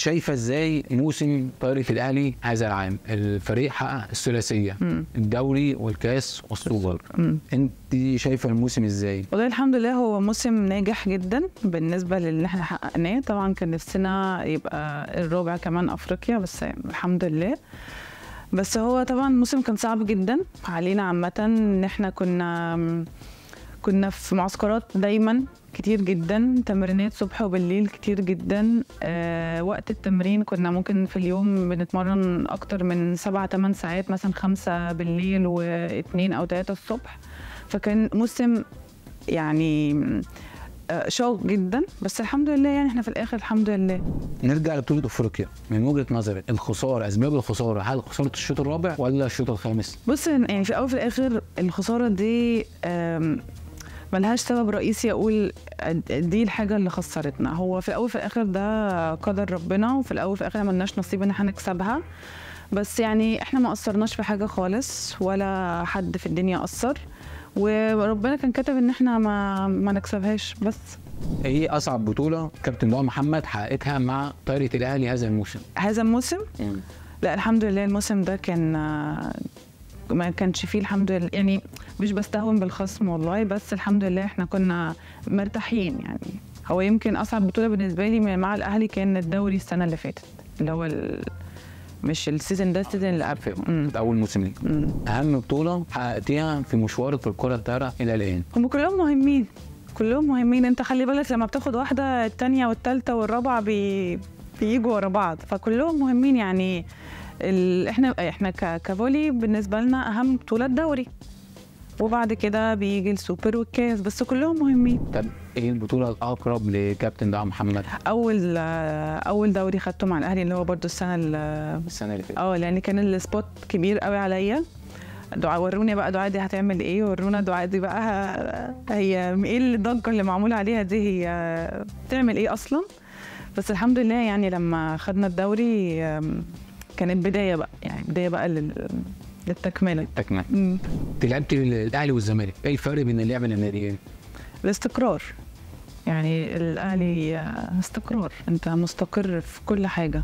شايفه ازاي موسم طايره الاهلي هذا العام الفريق حقق الثلاثيه الدوري والكاس والسوبر انت شايفه الموسم ازاي والله الحمد لله هو موسم ناجح جدا بالنسبه للي احنا حققناه طبعا كان نفسنا يبقى الرابع كمان افريقيا بس الحمد لله بس هو طبعا الموسم كان صعب جدا علينا عامه ان احنا كنا كنا في معسكرات دايما كتير جدا تمرينات صبح وبالليل كتير جدا آه وقت التمرين كنا ممكن في اليوم بنتمرن اكتر من سبعة تمن ساعات مثلا خمسة بالليل واثنين او ثلاثة الصبح فكان موسم يعني آه، شوق شاق جدا بس الحمد لله يعني احنا في الاخر الحمد لله نرجع لبطوله افريقيا من وجهه نظرك الخساره اسباب الخساره هل خساره الشوط الرابع ولا الشوط الخامس؟ بص يعني في الاول في الاخر الخساره دي ملهاش سبب رئيسي اقول دي الحاجه اللي خسرتنا هو في الاول في الاخر ده قدر ربنا وفي الاول في الاخر ملناش نصيب ان احنا نكسبها بس يعني احنا ما قصرناش في حاجه خالص ولا حد في الدنيا قصر وربنا كان كتب ان احنا ما ما نكسبهاش بس ايه اصعب بطوله كابتن ضوء محمد حققتها مع طايره الاهلي هذا الموسم هذا الموسم إيه. لا الحمد لله الموسم ده كان ما كانش فيه الحمد لله يعني مش بستهون بالخصم والله بس الحمد لله احنا كنا مرتاحين يعني هو يمكن اصعب بطوله بالنسبه لي مع الاهلي كان الدوري السنه اللي فاتت اللي هو ال... مش السيزون ده السيزون اللي في اول موسم ليك اهم بطوله حققتيها في مشوارك في الكره الطايره الى الان هم كلهم مهمين كلهم مهمين انت خلي بالك لما بتاخد واحده الثانيه والثالثه والرابعه بي... بيجوا ورا بعض فكلهم مهمين يعني احنا احنا كفولي بالنسبه لنا اهم بطوله الدوري وبعد كده بيجي السوبر والكاس بس كلهم مهمين طب ايه البطوله الاقرب لكابتن دعم محمد اول اول دوري خدته مع الاهلي اللي هو برده السنه السنه اللي فاتت اه لان كان السبوت كبير قوي عليا دعاء وروني بقى دعاء دي هتعمل ايه ورونا دعاء دي بقى هي ايه الضجه اللي معمول عليها دي هي بتعمل ايه اصلا بس الحمد لله يعني لما خدنا الدوري كانت بدايه بقى يعني بدايه بقى لل للتكمله التكمله انت لعبت الاهلي والزمالك ايه الفرق بين اللعبه الناديين؟ الاستقرار يعني الاهلي استقرار انت مستقر في كل حاجه